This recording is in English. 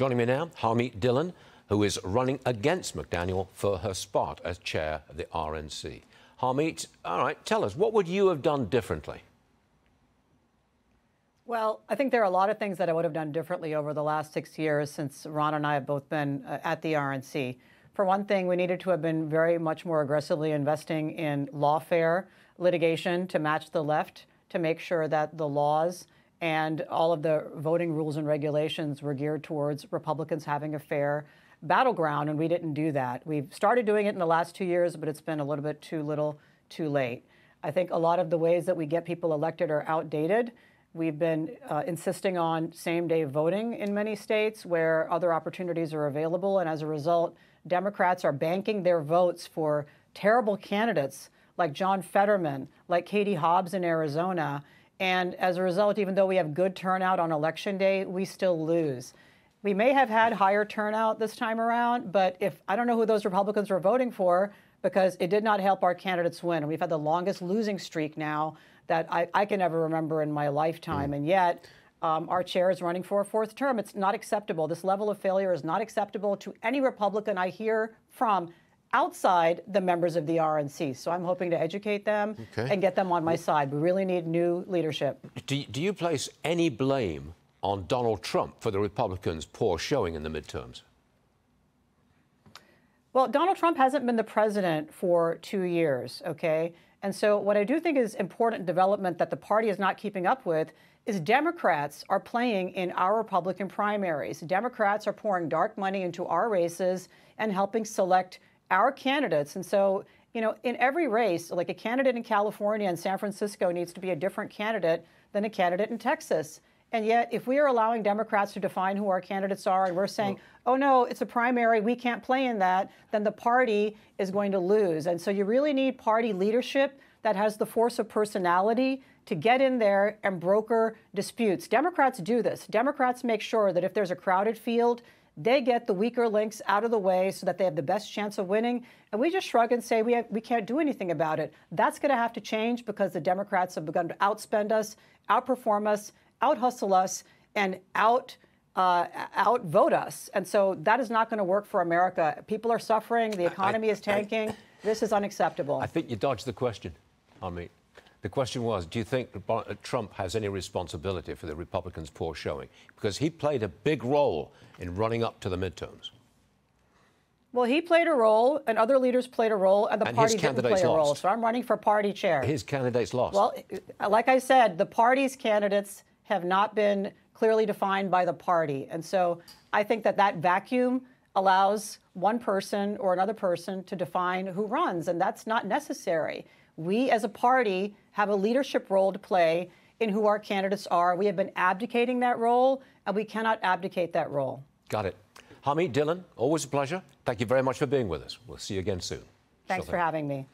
Joining me now, Harmeet Dillon, who is running against McDaniel for her spot as chair of the RNC. Harmeet, all right, tell us, what would you have done differently? Well, I think there are a lot of things that I would have done differently over the last six years since Ron and I have both been uh, at the RNC. For one thing, we needed to have been very much more aggressively investing in lawfare litigation to match the left to make sure that the laws and all of the voting rules and regulations were geared towards Republicans having a fair battleground, and we didn't do that. We've started doing it in the last two years, but it's been a little bit too little, too late. I think a lot of the ways that we get people elected are outdated. We've been uh, insisting on same day voting in many states where other opportunities are available. And as a result, Democrats are banking their votes for terrible candidates like John Fetterman, like Katie Hobbs in Arizona, and as a result, even though we have good turnout on election day, we still lose. We may have had higher turnout this time around, but if I don't know who those Republicans were voting for because it did not help our candidates win. We've had the longest losing streak now that I, I can ever remember in my lifetime. Mm. And yet, um, our chair is running for a fourth term. It's not acceptable. This level of failure is not acceptable to any Republican I hear from outside the members of the RNC. So I'm hoping to educate them okay. and get them on my side. We really need new leadership. Do, do you place any blame on Donald Trump for the Republicans' poor showing in the midterms? Well, Donald Trump hasn't been the president for two years, okay? And so, what I do think is important development that the party is not keeping up with is Democrats are playing in our Republican primaries. Democrats are pouring dark money into our races and helping select our candidates. And so, you know, in every race, like a candidate in California and San Francisco needs to be a different candidate than a candidate in Texas. And yet, if we are allowing Democrats to define who our candidates are and we're saying, oh no, it's a primary, we can't play in that, then the party is going to lose. And so you really need party leadership that has the force of personality to get in there and broker disputes. Democrats do this. Democrats make sure that if there's a crowded field, they get the weaker links out of the way so that they have the best chance of winning. And we just shrug and say, we, have, we can't do anything about it. That's going to have to change because the Democrats have begun to outspend us, outperform us, outhustle us, and out. Uh, outvote us. And so that is not going to work for America. People are suffering. The economy I, I, is tanking. I, this is unacceptable. I think you dodged the question on me. The question was, do you think Trump has any responsibility for the Republicans' poor showing? Because he played a big role in running up to the midterms. Well, he played a role, and other leaders played a role, and the and party didn't play a role. So I'm running for party chair. His candidates lost. Well, like I said, the party's candidates have not been clearly defined by the party, and so I think that that vacuum allows one person or another person to define who runs, and that's not necessary. We as a party have a leadership role to play in who our candidates are. We have been abdicating that role, and we cannot abdicate that role. Got it. Hamid Dillon, always a pleasure. Thank you very much for being with us. We'll see you again soon. Thanks for having me.